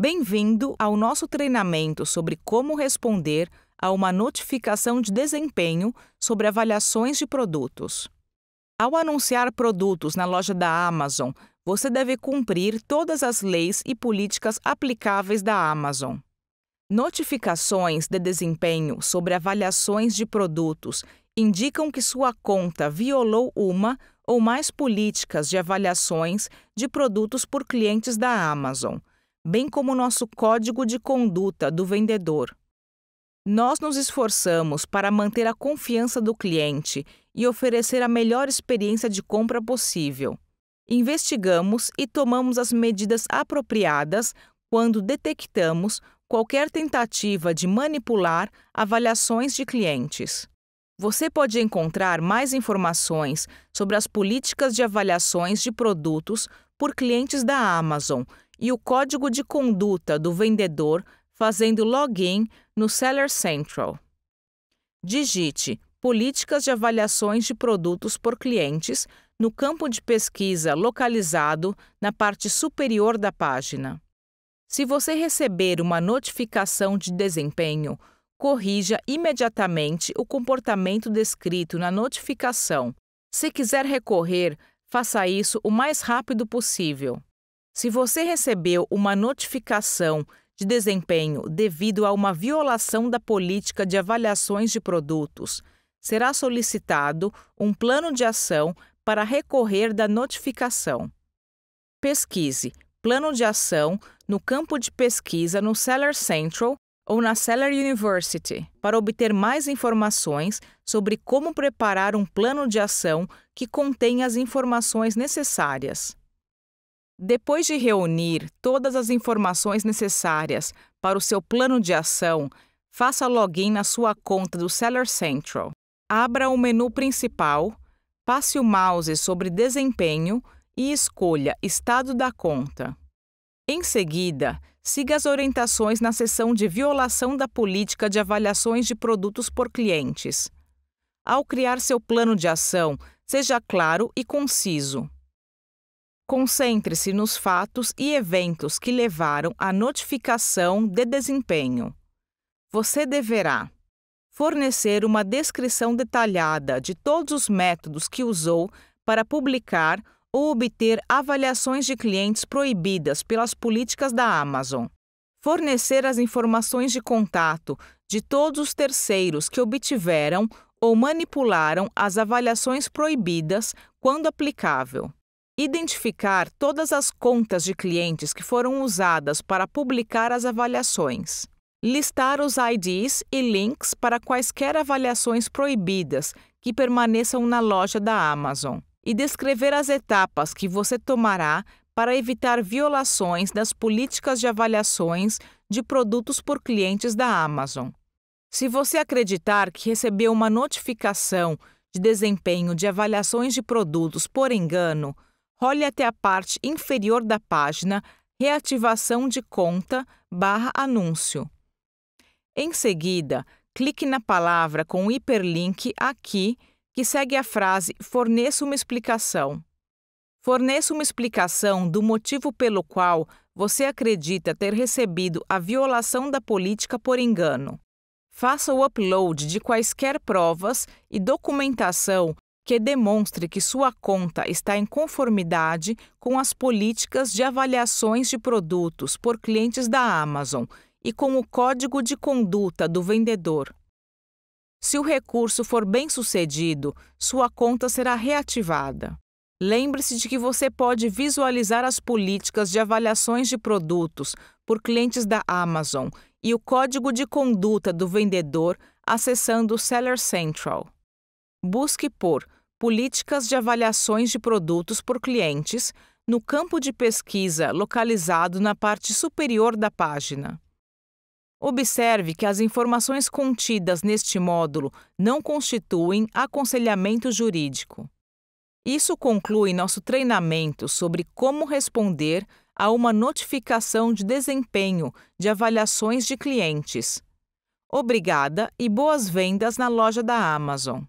Bem-vindo ao nosso treinamento sobre como responder a uma notificação de desempenho sobre avaliações de produtos. Ao anunciar produtos na loja da Amazon, você deve cumprir todas as leis e políticas aplicáveis da Amazon. Notificações de desempenho sobre avaliações de produtos indicam que sua conta violou uma ou mais políticas de avaliações de produtos por clientes da Amazon bem como nosso código de conduta do vendedor. Nós nos esforçamos para manter a confiança do cliente e oferecer a melhor experiência de compra possível. Investigamos e tomamos as medidas apropriadas quando detectamos qualquer tentativa de manipular avaliações de clientes. Você pode encontrar mais informações sobre as políticas de avaliações de produtos por clientes da Amazon e o código de conduta do vendedor fazendo login no Seller Central. Digite Políticas de avaliações de produtos por clientes no campo de pesquisa localizado na parte superior da página. Se você receber uma notificação de desempenho, corrija imediatamente o comportamento descrito na notificação. Se quiser recorrer, faça isso o mais rápido possível. Se você recebeu uma notificação de desempenho devido a uma violação da política de avaliações de produtos, será solicitado um plano de ação para recorrer da notificação. Pesquise Plano de Ação no campo de pesquisa no Seller Central ou na Seller University para obter mais informações sobre como preparar um plano de ação que contém as informações necessárias. Depois de reunir todas as informações necessárias para o seu plano de ação, faça login na sua conta do Seller Central. Abra o menu principal, passe o mouse sobre Desempenho e escolha Estado da conta. Em seguida, siga as orientações na seção de Violação da Política de Avaliações de Produtos por Clientes. Ao criar seu plano de ação, seja claro e conciso. Concentre-se nos fatos e eventos que levaram à notificação de desempenho. Você deverá fornecer uma descrição detalhada de todos os métodos que usou para publicar ou obter avaliações de clientes proibidas pelas políticas da Amazon. Fornecer as informações de contato de todos os terceiros que obtiveram ou manipularam as avaliações proibidas quando aplicável identificar todas as contas de clientes que foram usadas para publicar as avaliações, listar os IDs e links para quaisquer avaliações proibidas que permaneçam na loja da Amazon e descrever as etapas que você tomará para evitar violações das políticas de avaliações de produtos por clientes da Amazon. Se você acreditar que recebeu uma notificação de desempenho de avaliações de produtos por engano, role até a parte inferior da página Reativação de conta barra anúncio. Em seguida, clique na palavra com o hiperlink aqui, que segue a frase Forneça uma explicação. Forneça uma explicação do motivo pelo qual você acredita ter recebido a violação da política por engano. Faça o upload de quaisquer provas e documentação que demonstre que sua conta está em conformidade com as políticas de avaliações de produtos por clientes da Amazon e com o código de conduta do vendedor. Se o recurso for bem sucedido, sua conta será reativada. Lembre-se de que você pode visualizar as políticas de avaliações de produtos por clientes da Amazon e o código de conduta do vendedor acessando o Seller Central. Busque por políticas de avaliações de produtos por clientes no campo de pesquisa localizado na parte superior da página. Observe que as informações contidas neste módulo não constituem aconselhamento jurídico. Isso conclui nosso treinamento sobre como responder a uma notificação de desempenho de avaliações de clientes. Obrigada e boas vendas na loja da Amazon.